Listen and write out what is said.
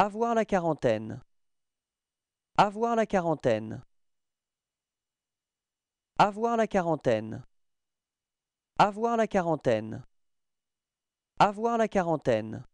Avoir la quarantaine. Avoir la quarantaine. Avoir la quarantaine. Avoir la quarantaine. Avoir la quarantaine.